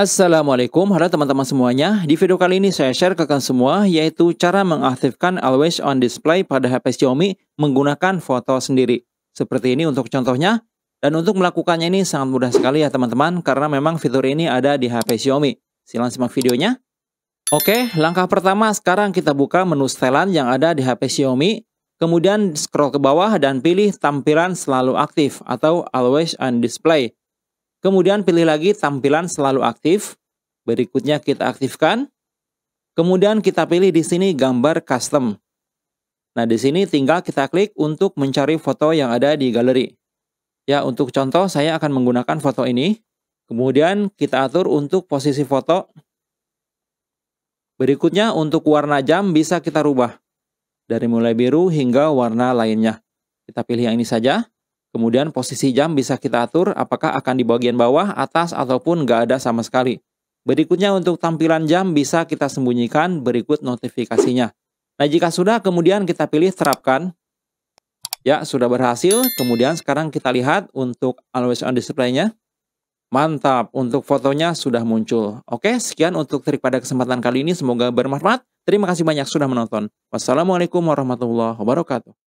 Assalamualaikum, halo teman-teman semuanya. Di video kali ini saya share ke kalian semua yaitu cara mengaktifkan always on display pada HP Xiaomi menggunakan foto sendiri. Seperti ini untuk contohnya. Dan untuk melakukannya ini sangat mudah sekali ya teman-teman karena memang fitur ini ada di HP Xiaomi. Silahkan simak videonya. Oke, langkah pertama sekarang kita buka menu setelan yang ada di HP Xiaomi. Kemudian scroll ke bawah dan pilih tampilan selalu aktif atau always on display. Kemudian pilih lagi tampilan selalu aktif. Berikutnya kita aktifkan. Kemudian kita pilih di sini gambar custom. Nah, di sini tinggal kita klik untuk mencari foto yang ada di galeri. Ya, untuk contoh saya akan menggunakan foto ini. Kemudian kita atur untuk posisi foto. Berikutnya untuk warna jam bisa kita rubah. Dari mulai biru hingga warna lainnya. Kita pilih yang ini saja. Kemudian posisi jam bisa kita atur apakah akan di bagian bawah, atas, ataupun nggak ada sama sekali. Berikutnya untuk tampilan jam bisa kita sembunyikan berikut notifikasinya. Nah jika sudah kemudian kita pilih terapkan. Ya sudah berhasil, kemudian sekarang kita lihat untuk always on display-nya. Mantap, untuk fotonya sudah muncul. Oke, sekian untuk trik pada kesempatan kali ini. Semoga bermanfaat. Terima kasih banyak sudah menonton. Wassalamualaikum warahmatullahi wabarakatuh.